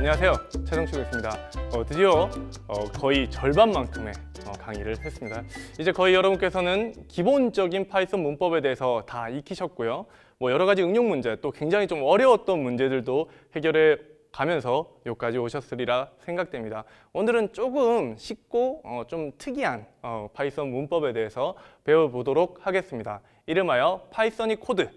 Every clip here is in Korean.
안녕하세요 최성철입니다 어, 드디어 어, 거의 절반만큼의 어, 강의를 했습니다 이제 거의 여러분께서는 기본적인 파이썬 문법에 대해서 다 익히셨고요 뭐 여러 가지 응용 문제 또 굉장히 좀 어려웠던 문제들도 해결해 가면서 여기까지 오셨으리라 생각됩니다. 오늘은 조금 쉽고 어, 좀 특이한 어, 파이썬 문법에 대해서 배워보도록 하겠습니다. 이름하여 파이썬이 코드,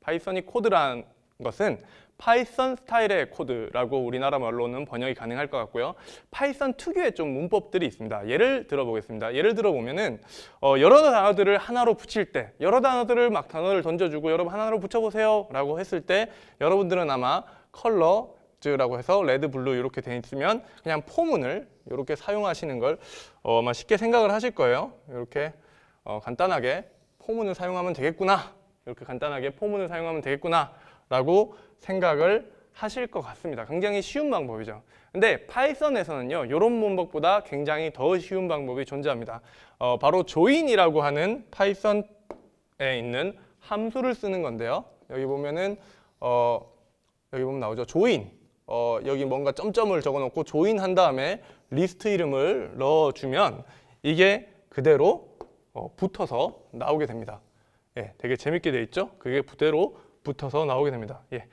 파이썬이 코드란 것은 파이썬 스타일의 코드라고 우리나라 말로는 번역이 가능할 것 같고요. 파이썬 특유의 좀 문법들이 있습니다. 예를 들어보겠습니다. 예를 들어보면은 어, 여러 단어들을 하나로 붙일 때 여러 단어들을 막 단어를 던져주고 여러분 하나로 붙여보세요 라고 했을 때 여러분들은 아마 컬러, 라고 해서 레드, 블루 이렇게 돼 있으면 그냥 포문을 이렇게 사용하시는 걸 어, 아마 쉽게 생각을 하실 거예요. 이렇게 어, 간단하게 포문을 사용하면 되겠구나. 이렇게 간단하게 포문을 사용하면 되겠구나. 라고 생각을 하실 것 같습니다. 굉장히 쉬운 방법이죠. 근데 파이썬에서는요. 이런 문법보다 굉장히 더 쉬운 방법이 존재합니다. 어, 바로 조인이라고 하는 파이썬에 있는 함수를 쓰는 건데요. 여기 보면은 어, 여기 보면 나오죠. 조인. 어, 여기 뭔가 점점을 적어놓고 조인한 다음에 리스트 이름을 넣어주면 이게 그대로 어, 붙어서 나오게 됩니다. 예, 되게 재밌게 돼 있죠? 그게 그대로 붙어서 나오게 됩니다. 예.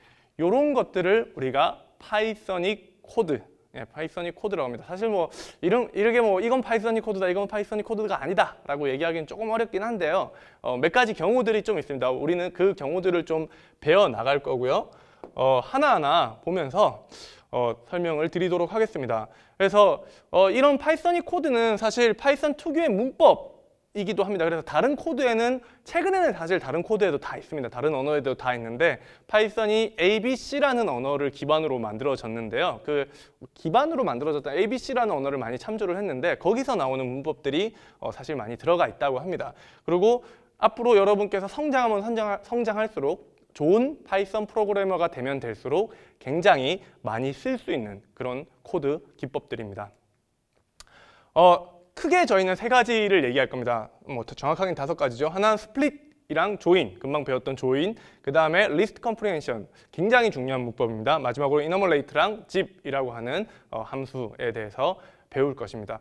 이런 것들을 우리가 파이썬이 코드, 예, 파이썬이 코드라고 합니다. 사실 뭐 이런 이렇게 뭐 이건 파이썬이 코드다, 이건 파이썬이 코드가 아니다라고 얘기하기는 조금 어렵긴 한데요. 어, 몇 가지 경우들이 좀 있습니다. 우리는 그 경우들을 좀 배워 나갈 거고요. 어, 하나하나 보면서 어, 설명을 드리도록 하겠습니다. 그래서 어, 이런 파이썬이 코드는 사실 파이썬 특유의 문법 이기도 합니다. 그래서 다른 코드에는 최근에는 사실 다른 코드에도 다 있습니다. 다른 언어에도 다 있는데 파이썬이 ABC라는 언어를 기반으로 만들어졌는데요. 그 기반으로 만들어졌던 ABC라는 언어를 많이 참조를 했는데 거기서 나오는 문법들이 어, 사실 많이 들어가 있다고 합니다. 그리고 앞으로 여러분께서 성장하면 성장, 성장할수록 좋은 파이썬 프로그래머가 되면 될수록 굉장히 많이 쓸 수 있는 그런 코드 기법들입니다. 어, 크게 저희는 세 가지를 얘기할 겁니다. 뭐 정확하게는 다섯 가지죠. 하나는 스플릿이랑 조인, 금방 배웠던 조인, 그 다음에 리스트 컴프레헨션, 굉장히 중요한 문법입니다. 마지막으로 이너멀레이트랑 집이라고 하는 어, 함수에 대해서 배울 것입니다.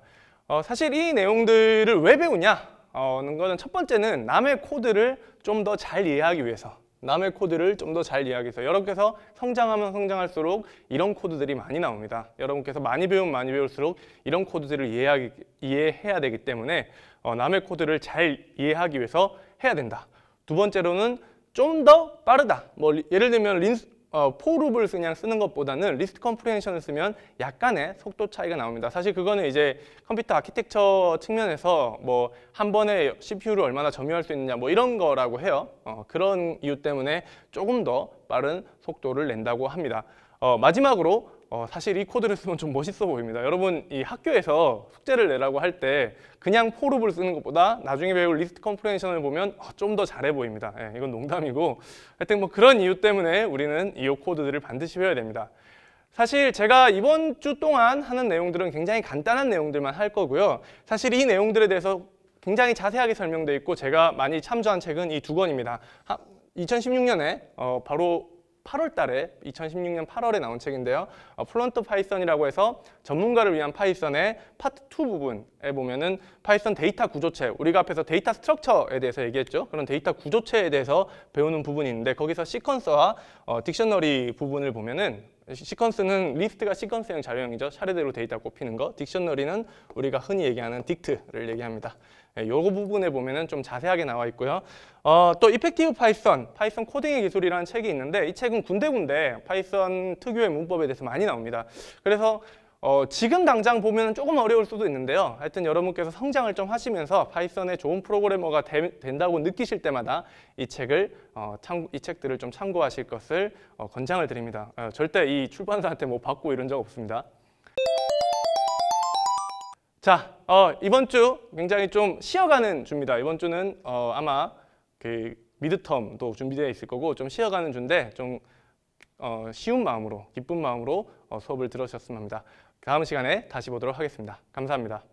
어, 사실 이 내용들을 왜 배우냐? 어,는 거는 첫 번째는 남의 코드를 좀 더 잘 이해하기 위해서 남의 코드를 좀 더 잘 이해하기위해서 여러분께서 성장하면 성장할수록 이런 코드들이 많이 나옵니다. 여러분께서 많이 배우면 많이 배울수록 이런 코드들을 이해하기, 이해해야 되기 때문에 어, 남의 코드를 잘 이해하기 위해서 해야 된다. 두 번째로는 좀 더 빠르다. 뭐 예를 들면 린, 스 어, 포룹을 그냥 쓰는 것보다는 리스트 컴프레 h 션을 쓰면 약간의 속도 차이가 나옵니다. 사실 그거는 이제 컴퓨터 아키텍처 측면에서 뭐 한 번에 CPU를 얼마나 점유할 수 있느냐 뭐 이런 거라고 해요. 어, 그런 이유 때문에 조금 더 빠른 속도를 낸다고 합니다. 어, 마지막으로 어, 사실 이 코드를 쓰면 좀 멋있어 보입니다. 여러분 이 학교에서 숙제를 내라고 할 때 그냥 포룹을 쓰는 것보다 나중에 배울 리스트 컴프레 h 션을 보면 어, 좀더 잘해 보입니다. 예, 이건 농담이고 하여튼 뭐 그런 이유 때문에 우리는 이 코드들을 반드시 외워야 됩니다. 사실 제가 이번 주 동안 하는 내용들은 굉장히 간단한 내용들만 할 거고요. 사실 이 내용들에 대해서 굉장히 자세하게 설명되어 있고 제가 많이 참조한 책은 이 두 권입니다. 2016년에 어, 바로 8월 달에 2016년 8월에 나온 책인데요. 어, 플런트 파이썬이라고 해서 전문가를 위한 파이썬의 파트 2 부분에 보면은 파이썬 데이터 구조체 우리가 앞에서 데이터 스트럭처에 대해서 얘기했죠. 그런 데이터 구조체에 대해서 배우는 부분이 있는데 거기서 시퀀서와 어, 딕셔너리 부분을 보면은 시퀀스는 리스트가 시퀀스형 자료형이죠. 차례대로 데이터 꼽히는 거. 딕셔너리는 우리가 흔히 얘기하는 딕트를 얘기합니다. 예, 요 부분에 보면은 좀 자세하게 나와 있고요. 어, 또 이펙티브 파이썬, 파이썬 코딩의 기술이라는 책이 있는데 이 책은 군데군데 파이썬 특유의 문법에 대해서 많이 나옵니다. 그래서 어, 지금 당장 보면 조금 어려울 수도 있는데요. 하여튼 여러분께서 성장을 좀 하시면서 파이썬의 좋은 프로그래머가 되, 된다고 느끼실 때마다 이 책을 어, 참, 이 책들을 좀 참고하실 것을 어, 권장을 드립니다. 어, 절대 이 출판사한테 뭐 받고 이런 적 없습니다. 자, 어, 이번 주 굉장히 좀 쉬어가는 주입니다. 이번 주는 어, 아마 그 미드텀도 준비되어 있을 거고 좀 쉬어가는 주인데 좀 어, 쉬운 마음으로, 기쁜 마음으로 어, 수업을 들으셨으면 합니다. 다음 시간에 다시 보도록 하겠습니다. 감사합니다.